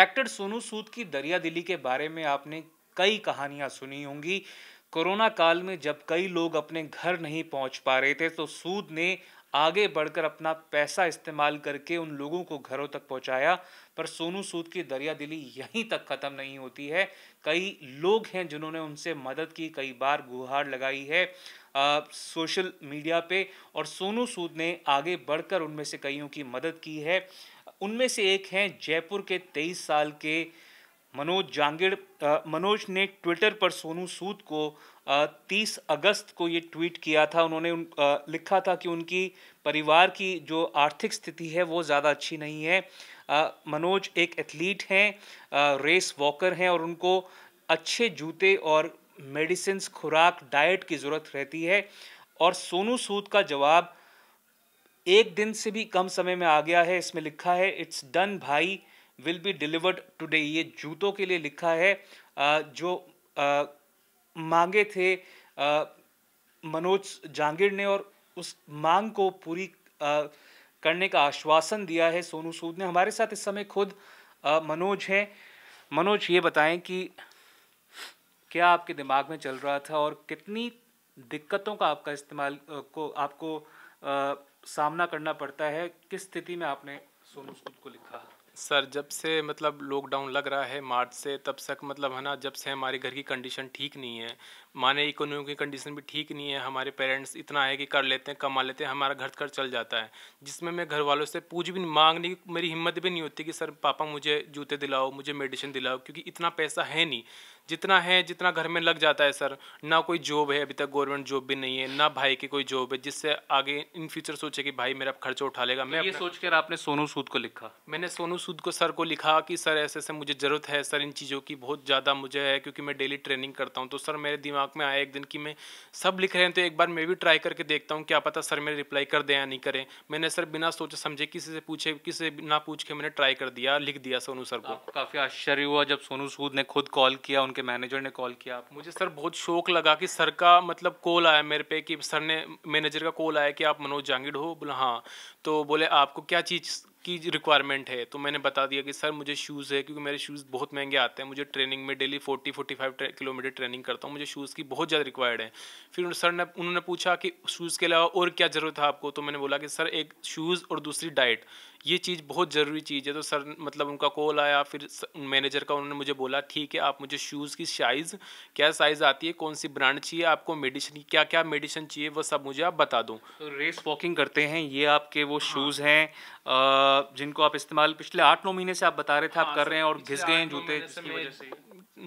Actor Sonu सूद की दरिया दिली के बारे में आपने कई कहानियां सुनी होंगी कोरोना काल में जब कई लोग अपने घर नहीं पहुंच पा रहे थे तो सूद ने आगे बढ़कर अपना पैसा इस्तेमाल करके उन लोगों को घरों तक पहुंचाया पर सोनू सूद की दरिया दिली यहीं तक ख़त्म नहीं होती है कई लोग हैं जिन्होंने उनसे मदद की कई बार गुहार लगाई है सोशल मीडिया पे और सोनू सूद ने आगे बढ़कर उनमें से कईयों की मदद की है उनमें से एक हैं जयपुर के तेईस साल के मनोज जांगिड़ मनोज ने ट्विटर पर सोनू सूद को तीस अगस्त को ये ट्वीट किया था उन्होंने उन आ, लिखा था कि उनकी परिवार की जो आर्थिक स्थिति है वो ज़्यादा अच्छी नहीं है आ, मनोज एक एथलीट हैं रेस वॉकर हैं और उनको अच्छे जूते और मेडिसिन खुराक डाइट की ज़रूरत रहती है और सोनू सूद का जवाब एक दिन से भी कम समय में आ गया है इसमें लिखा है इट्स डन भाई विल बी डिलीवर्ड टुडे ये जूतों के लिए लिखा है जो मांगे थे मनोज जांगिड़ ने और उस मांग को पूरी करने का आश्वासन दिया है सोनू सूद ने हमारे साथ इस समय खुद मनोज हैं मनोज ये बताएं कि क्या आपके दिमाग में चल रहा था और कितनी दिक्कतों का आपका इस्तेमाल को आपको आ, सामना करना पड़ता है किस स्थिति में आपने सोनू सूद को लिखा सर जब से मतलब लॉकडाउन लग रहा है मार्च से तब तक मतलब है ना जब से हमारे घर की कंडीशन ठीक नहीं है माने इकोनॉमी कंडीशन भी ठीक नहीं है हमारे पेरेंट्स इतना है कि कर लेते हैं कमा लेते हैं हमारा घर घर चल जाता है जिसमें मैं घर वालों से पूछ भी मांगने की मेरी हिम्मत भी नहीं होती कि सर पापा मुझे जूते दिलाओ मुझे मेडिसिन दिलाओ क्योंकि इतना पैसा है नहीं जितना है जितना घर में लग जाता है सर ना कोई जॉब है अभी तक गवर्नमेंट जॉब भी नहीं है ना भाई की कोई जॉब है जिससे आगे इन फ्यूचर सोचे कि भाई मेरा खर्चा उठा लेगा मैं तो ये सोच कर आपने सोनू सूद को लिखा मैंने सोनू सूद को सर को लिखा कि सर ऐसे ऐसे मुझे ज़रूरत है सर इन चीज़ों की बहुत ज़्यादा मुझे है क्योंकि मैं डेली ट्रेनिंग करता हूँ तो सर मेरे दिमाग दिमाग में आया एक दिन कि मैं सब लिख रहे हैं तो एक बार मैं भी ट्राई करके देखता हूँ क्या पता सर मेरे रिप्लाई कर दें या नहीं करें मैंने सर बिना सोचे समझे किसी से पूछे किसी से ना पूछ के मैंने ट्राई कर दिया लिख दिया सोनू सर को काफ़ी आश्चर्य हुआ जब सोनू सूद ने खुद कॉल किया उनके मैनेजर ने कॉल किया मुझे सर बहुत शौक लगा कि सर का मतलब कॉल आया मेरे पे कि सर ने मैनेजर का कॉल आया कि आप मनोज जांगिड हो बोला हाँ तो बोले आपको क्या चीज़ की रिक्वायरमेंट है तो मैंने बता दिया कि सर मुझे शूज़ है क्योंकि मेरे शूज़ बहुत महंगे आते हैं मुझे ट्रेनिंग में daily forty forty five kilometre training करता हूँ मुझे शूज़ की बहुत ज़्यादा रिक्वायर्ड है फिर सर ने उन्होंने पूछा कि शूज़ के अलावा और क्या ज़रूरत है आपको तो मैंने बोला कि सर एक शूज़ और दूसरी डाइट ये चीज़ बहुत ज़रूरी चीज़ है तो सर मतलब उनका कॉल आया फिर मैनेजर का उन्होंने मुझे बोला ठीक है आप मुझे शूज़ की साइज़ क्या साइज़ आती है कौन सी ब्रांड चाहिए आपको मेडिसिन क्या क्या मेडिसिन चाहिए वो सब मुझे आप बता दो तो रेस वॉकिंग करते हैं ये आपके वो शूज़ हाँ। हैं जिनको आप इस्तेमाल पिछले आठ नौ महीने से आप बता रहे थे आप हाँ, कर रहे हैं और घिस गए हैं जूते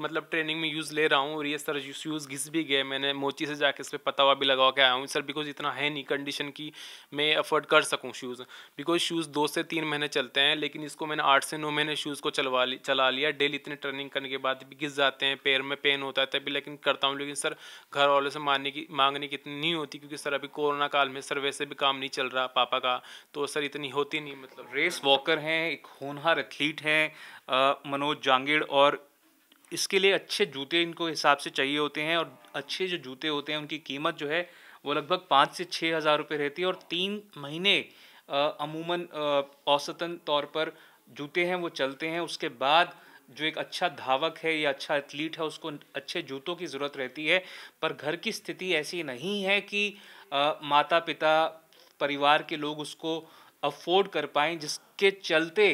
मतलब ट्रेनिंग में यूज़ ले रहा हूँ और ये सर शूज़ घिस भी गए मैंने मोची से जाके इस पर पता हुआ भी लगा के आया हूँ सर बिकॉज इतना है नहीं कंडीशन की मैं अफोर्ड कर सकूँ शूज़ बिकॉज शूज़ दो से तीन महीने चलते हैं लेकिन इसको मैंने आठ से नौ महीने शूज़ को चलवा ली चला लिया डेली इतनी ट्रेनिंग करने के बाद भी घिस जाते हैं पैर में पेन होता है तभी लेकिन करता हूँ लेकिन सर घर वालों से मारने की मांगने की इतनी नहीं होती क्योंकि सर अभी कोरोना काल में सर वैसे भी काम नहीं चल रहा पापा का तो सर इतनी होती नहीं मतलब रेस वॉकर हैं एक होनहार एथलीट हैं मनोज जांगिड़ और इसके लिए अच्छे जूते इनको हिसाब से चाहिए होते हैं और अच्छे जो जूते होते हैं उनकी कीमत जो है वो लगभग पाँच से छः हज़ार रुपये रहती है और तीन महीने अमूमन औसतन तौर पर जूते हैं वो चलते हैं उसके बाद जो एक अच्छा धावक है या अच्छा एथलीट है उसको अच्छे जूतों की ज़रूरत रहती है पर घर की स्थिति ऐसी नहीं है कि आ, माता पिता परिवार के लोग उसको अफोर्ड कर पाएँ जिसके चलते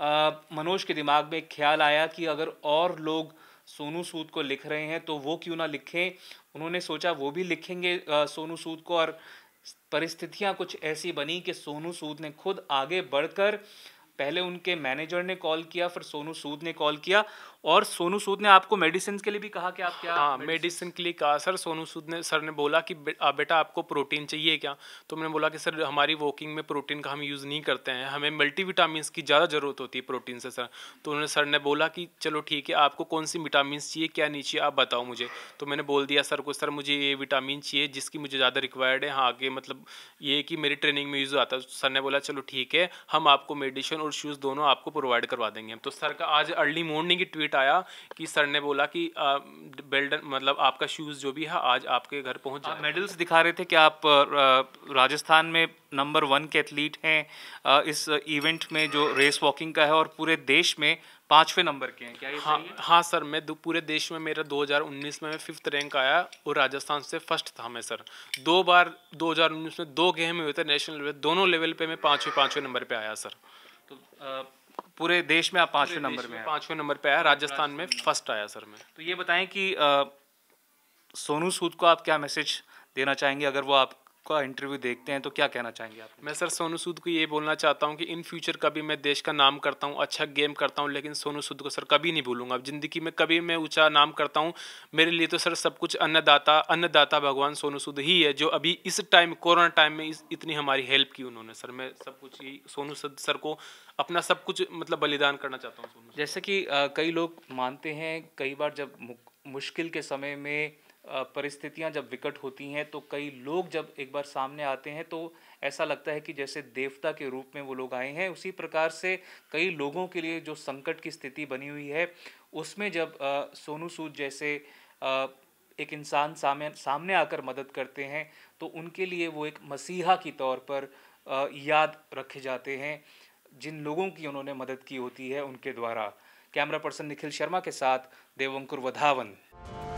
मनोज के दिमाग में एक ख्याल आया कि अगर और लोग सोनू सूद को लिख रहे हैं तो वो क्यों ना लिखें उन्होंने सोचा वो भी लिखेंगे सोनू सूद को और परिस्थितियां कुछ ऐसी बनी कि सोनू सूद ने खुद आगे बढ़कर पहले उनके मैनेजर ने कॉल किया फिर सोनू सूद ने कॉल किया और सोनू सूद ने आपको मेडिसिन के लिए भी कहा कि आप क्या हाँ मेडिसिन के लिए कहा सर सोनू सूद ने सर ने बोला कि बे, आ, बेटा आपको प्रोटीन चाहिए क्या तो मैंने बोला कि सर हमारी वॉकिंग में प्रोटीन का हम यूज़ नहीं करते हैं हमें मल्टीविटामस की ज़्यादा ज़रूरत होती है प्रोटीन से सर तो उन्होंने सर ने बोला कि चलो ठीक है आपको कौन सी विटामिन चाहिए क्या नहीं चाहिए आप बताओ मुझे तो मैंने बोल दिया सर को सर मुझे ये विटामिन चाहिए जिसकी मुझे ज़्यादा रिक्वायर्ड है हाँ आगे मतलब ये कि मेरी ट्रेनिंग में यूज़ आता है तो सर ने बोला चलो ठीक है हम आपको मेडिसिन और शूज़ दोनों आपको प्रोवाइड करवा देंगे तो सर का आज अर्ली मॉर्निंग की ट्वीट अपडेट आया कि सर ने बोला कि बेल्डन मतलब आपका शूज़ जो भी है आज आपके घर पहुंच जाए मेडल्स दिखा रहे थे कि आप राजस्थान में नंबर वन के एथलीट हैं इस इवेंट में जो रेस वॉकिंग का है और पूरे देश में पाँचवें नंबर के हैं क्या ये हाँ है? हाँ सर मैं पूरे देश में मेरा 2019 में मैं फिफ्थ रैंक आया और राजस्थान से फर्स्ट था मैं सर दो बार 2019 में दो गेम हुए थे नेशनल लेवल दोनों लेवल पे मैं पाँचवें पाँचवें नंबर पे आया सर तो आ, पूरे देश में आप पाँचवें नंबर में पाँचवें नंबर पे आया राजस्थान में फर्स्ट आया सर में तो ये बताएं कि सोनू सूद को आप क्या मैसेज देना चाहेंगे अगर वो आप का इंटरव्यू देखते हैं तो क्या कहना चाहेंगे आप मैं सर सोनू सूद को ये बोलना चाहता हूँ कि इन फ्यूचर कभी मैं देश का नाम करता हूँ अच्छा गेम करता हूँ लेकिन सोनू सूद को सर कभी नहीं भूलूंगा ज़िंदगी में कभी मैं ऊँचा नाम करता हूँ मेरे लिए तो सर सब कुछ अन्नदाता अन्नदाता भगवान सोनू सूद ही है जो अभी इस टाइम कोरोना टाइम में इतनी हमारी हेल्प की उन्होंने सर मैं सब कुछ ही सोनू सूद सर को अपना सब कुछ मतलब बलिदान करना चाहता हूँ जैसे कि कई लोग मानते हैं कई बार जब मुश्किल के समय में परिस्थितियाँ जब विकट होती हैं तो कई लोग जब एक बार सामने आते हैं तो ऐसा लगता है कि जैसे देवता के रूप में वो लोग आए हैं उसी प्रकार से कई लोगों के लिए जो संकट की स्थिति बनी हुई है उसमें जब सोनू सूद जैसे एक इंसान सामने सामने आकर मदद करते हैं तो उनके लिए वो एक मसीहा की तौर पर याद रखे जाते हैं जिन लोगों की उन्होंने मदद की होती है उनके द्वारा कैमरा पर्सन निखिल शर्मा के साथ देवंकुर वधावन